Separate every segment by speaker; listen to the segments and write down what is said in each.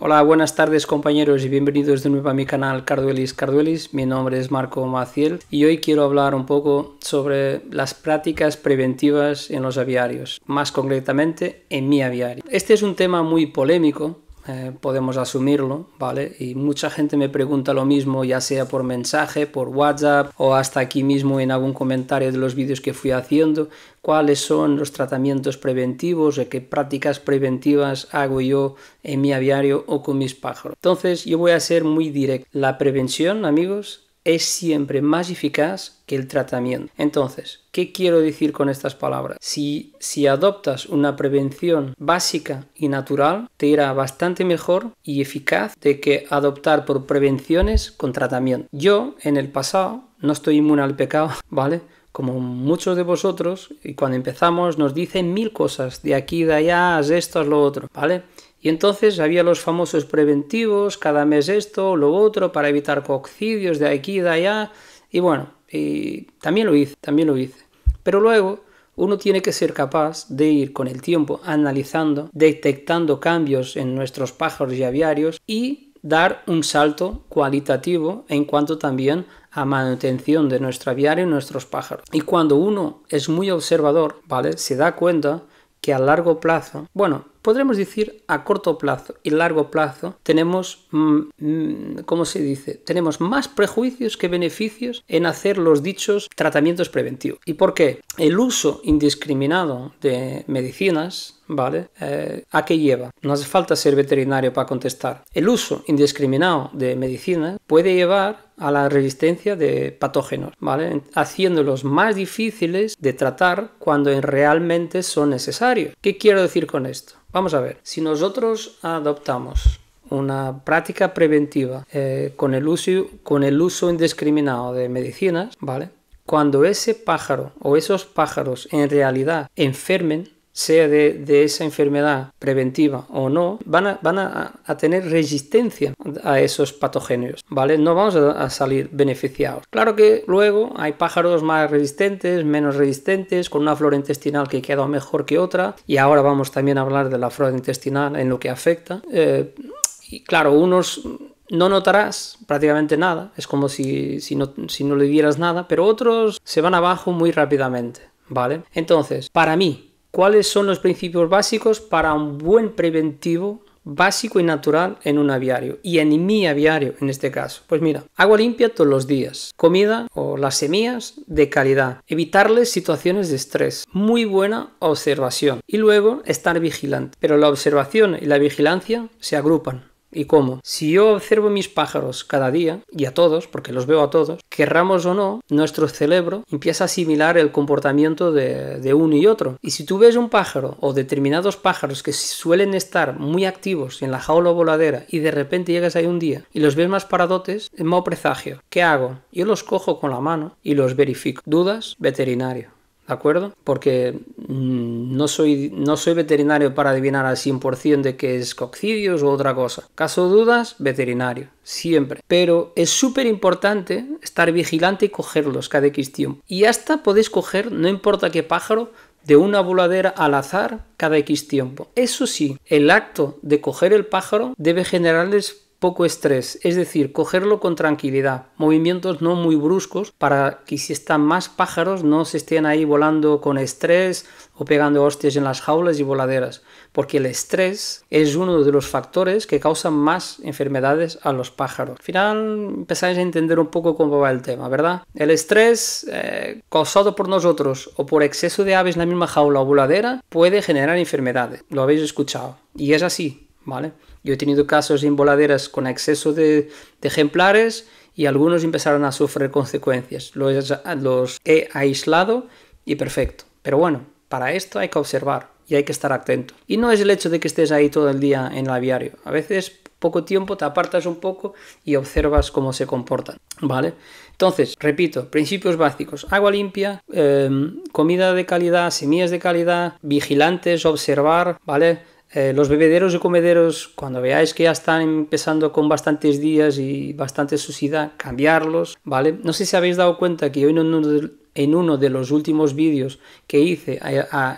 Speaker 1: Hola, buenas tardes compañeros y bienvenidos de nuevo a mi canal Carduelis Carduelis. Mi nombre es Marco Maciel y hoy quiero hablar un poco sobre las prácticas preventivas en los aviarios, más concretamente en mi aviario. Este es un tema muy polémico eh, podemos asumirlo, ¿vale? Y mucha gente me pregunta lo mismo, ya sea por mensaje, por WhatsApp o hasta aquí mismo en algún comentario de los vídeos que fui haciendo, cuáles son los tratamientos preventivos, qué prácticas preventivas hago yo en mi aviario o con mis pájaros. Entonces yo voy a ser muy directo. La prevención, amigos, es siempre más eficaz que el tratamiento. Entonces, ¿qué quiero decir con estas palabras? Si, si adoptas una prevención básica y natural, te irá bastante mejor y eficaz de que adoptar por prevenciones con tratamiento. Yo, en el pasado, no estoy inmune al pecado, ¿vale? como muchos de vosotros, y cuando empezamos nos dicen mil cosas, de aquí, de allá, haz esto, haz lo otro, ¿vale? Y entonces había los famosos preventivos, cada mes esto, lo otro, para evitar coccidios de aquí y de allá. Y bueno, y también lo hice, también lo hice. Pero luego uno tiene que ser capaz de ir con el tiempo analizando, detectando cambios en nuestros pájaros y aviarios y dar un salto cualitativo en cuanto también a manutención de nuestro aviario y nuestros pájaros. Y cuando uno es muy observador, ¿vale? Se da cuenta que a largo plazo, bueno, podremos decir a corto plazo y largo plazo, tenemos, mm, mm, ¿cómo se dice? Tenemos más prejuicios que beneficios en hacer los dichos tratamientos preventivos. ¿Y por qué? El uso indiscriminado de medicinas ¿vale? Eh, ¿A qué lleva? No hace falta ser veterinario para contestar. El uso indiscriminado de medicinas puede llevar a la resistencia de patógenos, ¿vale? Haciéndolos más difíciles de tratar cuando realmente son necesarios. ¿Qué quiero decir con esto? Vamos a ver, si nosotros adoptamos una práctica preventiva eh, con, el uso, con el uso indiscriminado de medicinas, ¿vale? Cuando ese pájaro o esos pájaros en realidad enfermen, sea de, de, esa enfermedad preventiva o no, van, a, van a, tener resistencia a esos patógenos, ¿vale? No vamos a, salir beneficiados. Claro que luego hay pájaros más resistentes, menos resistentes, con una flora intestinal que queda mejor que otra, y ahora vamos también a hablar de la flora intestinal en lo que afecta. Eh, y claro, unos no notarás prácticamente nada, es como si, si, no, si no le dieras nada, pero otros se van abajo muy rápidamente, ¿vale? Entonces, para mí, ¿Cuáles son los principios básicos para un buen preventivo básico y natural en un aviario y en mi aviario en este caso. Pues mira, agua limpia todos los días, comida o las semillas de calidad, evitarles situaciones de estrés, muy buena observación y luego estar vigilante. Pero la observación y la vigilancia se agrupan. ¿Y cómo? Si yo observo mis pájaros cada día, y a todos, porque los veo a todos, querramos o no, nuestro cerebro empieza a asimilar el comportamiento de, de, uno y otro. Y si tú ves un pájaro o determinados pájaros que suelen estar muy activos en la jaula voladera y de repente llegas ahí un día y los ves más paradotes, es mau presagio. ¿Qué hago? Yo los cojo con la mano y los verifico. Dudas, veterinario. ¿de acuerdo? Porque mm, no soy, no soy veterinario para adivinar al 100% de que es coccidios u otra cosa. Caso dudas, veterinario, siempre. Pero es súper importante estar vigilante y cogerlos cada X tiempo. Y hasta podéis coger, no importa qué pájaro, de una voladera al azar cada X tiempo. Eso sí, el acto de coger el pájaro debe generarles poco estrés, es decir, cogerlo con tranquilidad, movimientos no muy bruscos para que si están más pájaros no se estén ahí volando con estrés o pegando hostias en las jaulas y voladeras, porque el estrés es uno de los factores que causan más enfermedades a los pájaros. Al final empezáis a entender un poco cómo va el tema, ¿verdad? El estrés eh, causado por nosotros o por exceso de aves en la misma jaula o voladera puede generar enfermedades, lo habéis escuchado, y es así, ¿vale? Yo he tenido casos en voladeras con exceso de, ejemplares y algunos empezaron a sufrir consecuencias. Los, he aislado y perfecto. Pero bueno, para esto hay que observar y hay que estar atento. Y no es el hecho de que estés ahí todo el día en el aviario. A veces poco tiempo te apartas un poco y observas cómo se comportan, ¿vale? Entonces, repito, principios básicos, agua limpia, em, comida de calidad, semillas de calidad, vigilantes, observar, ¿vale? Eh, los bebederos y comederos, cuando veáis que ya están empezando con bastantes días y bastante suciedad, cambiarlos, ¿vale? No sé si habéis dado cuenta que hoy no... nos en uno de los últimos vídeos que hice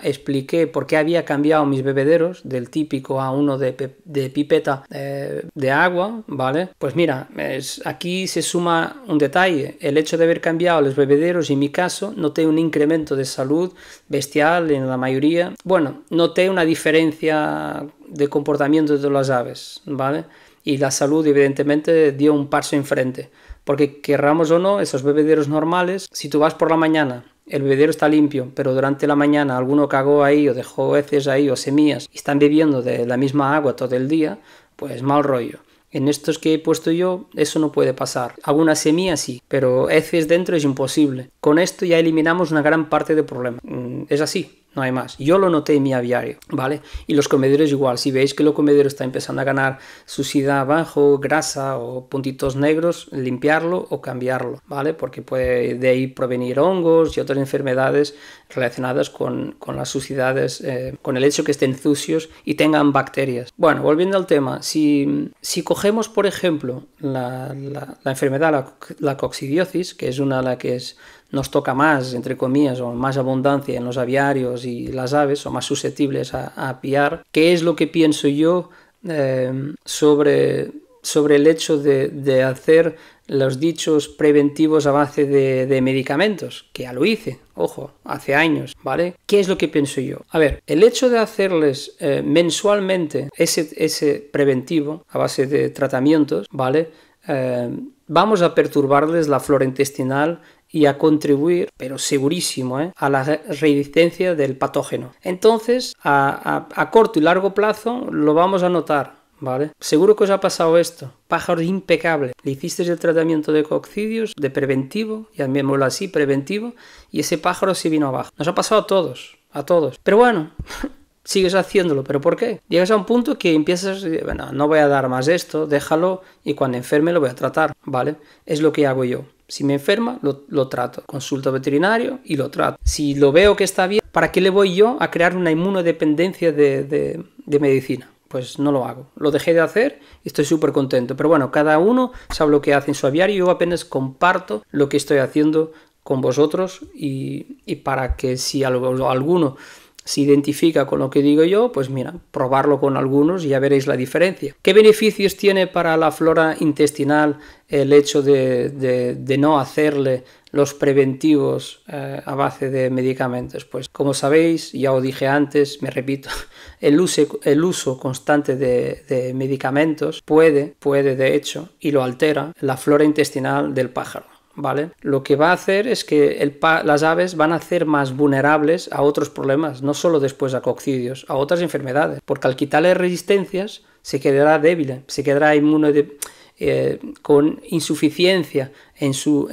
Speaker 1: expliqué por qué había cambiado mis bebederos del típico a uno de, pipeta eh, de agua, ¿vale? Pues mira, aquí se suma un detalle, el hecho de haber cambiado los bebederos en mi caso noté un incremento de salud bestial en la mayoría, bueno, noté una diferencia de comportamiento de las aves, ¿vale? Y la salud evidentemente dio un paso enfrente. frente. Porque querramos o no, esos bebederos normales, si tú vas por la mañana, el bebedero está limpio, pero durante la mañana alguno cagó ahí o dejó heces ahí o semillas y están bebiendo de la misma agua todo el día, pues mal rollo. En estos que he puesto yo, eso no puede pasar. Algunas semillas sí, pero heces dentro es imposible. Con esto ya eliminamos una gran parte del problema. Mm, es así no hay más. Yo lo noté en mi aviario, ¿vale? Y los comedores igual, si veis que el comedero está empezando a ganar suciedad abajo, grasa o puntitos negros, limpiarlo o cambiarlo, ¿vale? Porque puede de ahí provenir hongos y otras enfermedades relacionadas con, las suciedades, eh, con el hecho que estén sucios y tengan bacterias. Bueno, volviendo al tema, si, si cogemos, por ejemplo, la, enfermedad, la, la coccidiosis, que es una las que es nos toca más, entre comillas, o más abundancia en los aviarios y las aves, o más susceptibles a, a piar. ¿Qué es lo que pienso yo eh, sobre, sobre el hecho de, hacer los dichos preventivos a base de, medicamentos? Que ya lo hice, ojo, hace años, ¿vale? ¿Qué es lo que pienso yo? A ver, el hecho de hacerles eh, mensualmente ese, ese preventivo a base de tratamientos, ¿vale? Eh, vamos a perturbarles la flora intestinal y a contribuir, pero segurísimo, ¿eh? a la resistencia del patógeno. Entonces, a, corto y largo plazo lo vamos a notar. ¿Vale? Seguro que os ha pasado esto. Pájaro impecable. Le hicisteis el tratamiento de coccidios, de preventivo, y al llamémoslo así, preventivo, y ese pájaro se vino abajo. Nos ha pasado a todos, a todos. Pero bueno, sigues haciéndolo, pero ¿por qué? Llegas a un punto que empiezas, bueno, no voy a dar más esto, déjalo y cuando enferme lo voy a tratar, ¿vale? Es lo que hago yo. Si me enferma, lo, trato. Consulto veterinario y lo trato. Si lo veo que está bien, ¿para qué le voy yo a crear una inmunodependencia de, de, medicina? Pues no lo hago. Lo dejé de hacer y estoy súper contento. Pero bueno, cada uno sabe lo que hace en su aviario. Yo apenas comparto lo que estoy haciendo con vosotros y, y para que si alguno se identifica con lo que digo yo, pues mira, probarlo con algunos y ya veréis la diferencia. ¿Qué beneficios tiene para la flora intestinal el hecho de, no hacerle los preventivos eh, a base de medicamentos? Pues como sabéis, ya os dije antes, me repito, el uso, constante de medicamentos puede, puede de hecho, y lo altera la flora intestinal del pájaro. ¿vale? Lo que va a hacer es que las aves van a ser más vulnerables a otros problemas, no solo después a coccidios, a otras enfermedades, porque al quitarle resistencias se quedará débil, se quedará inmune de eh, con insuficiencia en su,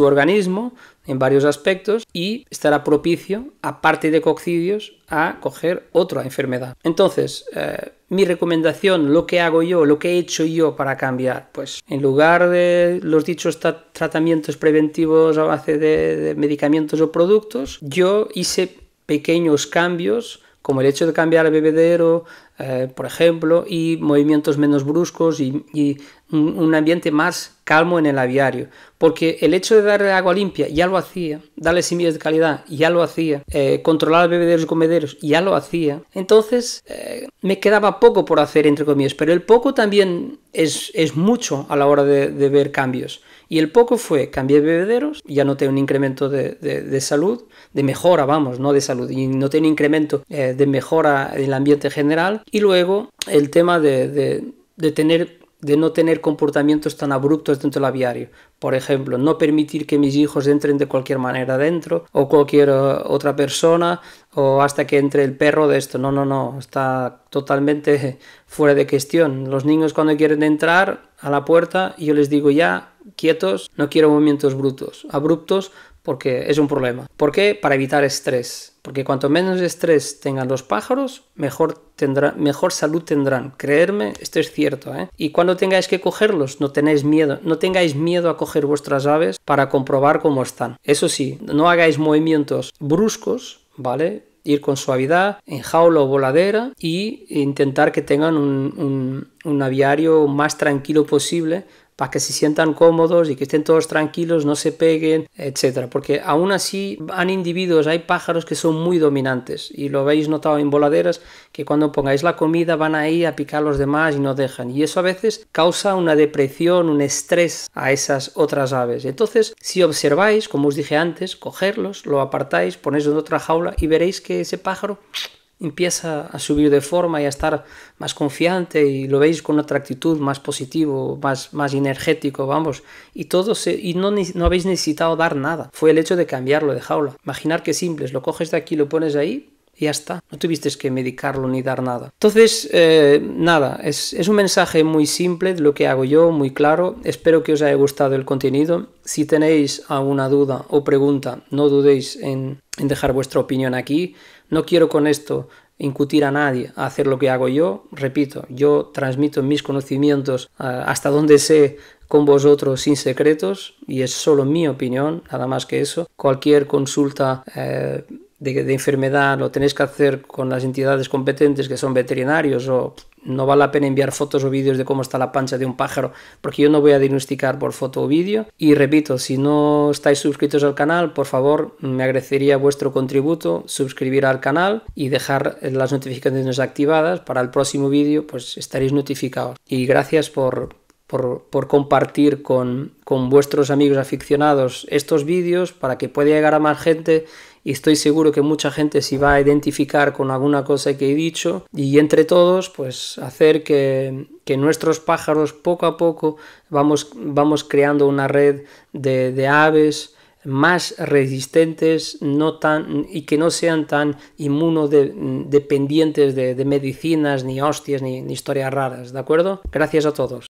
Speaker 1: organismo, en varios aspectos, y estará propicio, aparte de coccidios, a coger otra enfermedad. Entonces, eh, mi recomendación, lo que hago yo, lo que he hecho yo para cambiar, pues en lugar de los dichos tratamientos preventivos a base de medicamentos o productos, yo hice pequeños cambios como el hecho de cambiar el bebedero, eh, por ejemplo, y movimientos menos bruscos y, un ambiente más calmo en el aviario. Porque el hecho de darle agua limpia ya lo hacía, darle semillas de calidad ya lo hacía, eh, controlar bebederos y comederos ya lo hacía. Entonces eh, me quedaba poco por hacer, entre comillas, pero el poco también es, mucho a la hora de ver cambios. Y el poco fue, cambié bebederos, ya noté un incremento de, de, salud, de mejora, vamos, no de salud, y noté un incremento eh, de mejora en el ambiente general. Y luego el tema de, de tener de no tener comportamientos tan abruptos dentro del aviario. Por ejemplo, no permitir que mis hijos entren de cualquier manera dentro o cualquier eh, otra persona o hasta que entre el perro de esto. No, no, no, está totalmente fuera de cuestión. Los niños cuando quieren entrar a la puerta, yo les digo ya, quietos, no quiero movimientos brutos, abruptos, porque es un problema. ¿Por qué? Para evitar estrés. Porque cuanto menos estrés tengan los pájaros, mejor, tendrá, mejor salud tendrán. Creerme, esto es cierto. ¿eh? Y cuando tengáis que cogerlos, no tenéis miedo. No tengáis miedo a coger vuestras aves para comprobar cómo están. Eso sí, no hagáis movimientos bruscos, ¿vale? ir con suavidad en jaula o voladera y intentar que tengan un aviario más tranquilo posible para que se sientan cómodos y que estén todos tranquilos, no se peguen, etcétera. Porque aún así han individuos, hay pájaros que son muy dominantes y lo habéis notado en voladeras que cuando pongáis la comida van ahí a picar los demás y no dejan. Y eso a veces causa una depresión, un estrés a esas otras aves. Entonces, si observáis, como os dije antes, cogerlos, lo apartáis, ponéis en otra jaula y veréis que ese pájaro empieza a subir de forma y a estar más confiante y lo veis con otra actitud más positivo, más, más energético, vamos, y todo y no, no habéis necesitado dar nada, fue el hecho de cambiarlo de jaula. Imaginar que simple, lo coges de aquí, lo pones ahí, y ya está, no tuviste que medicarlo ni dar nada. Entonces, eh, nada, es, un mensaje muy simple lo que hago yo, muy claro, espero que os haya gustado el contenido. Si tenéis alguna duda o pregunta, no dudéis en, en dejar vuestra opinión aquí no quiero con esto incutir a nadie a hacer lo que hago yo. Repito, yo transmito mis conocimientos eh, hasta donde sé con vosotros sin secretos y es solo mi opinión, nada más que eso. Cualquier consulta... Eh, de, de, enfermedad lo tenéis que hacer con las entidades competentes que son veterinarios o no vale la pena enviar fotos o vídeos de cómo está la pancha de un pájaro, porque yo no voy a diagnosticar por foto o vídeo. Y repito, si no estáis suscritos al canal, por favor, me agradecería vuestro contributo, suscribir al canal y dejar las notificaciones activadas. Para el próximo vídeo, pues estaréis notificados. Y gracias por, por, compartir con, con vuestros amigos aficionados estos vídeos para que pueda llegar a más gente y estoy seguro que mucha gente se va a identificar con alguna cosa que he dicho y entre todos pues hacer que, nuestros pájaros poco a poco vamos, vamos creando una red de, aves más resistentes no tan, y que no sean tan inmunodependientes de, de, medicinas, ni hostias, ni, ni historias raras, ¿de acuerdo? Gracias a todos.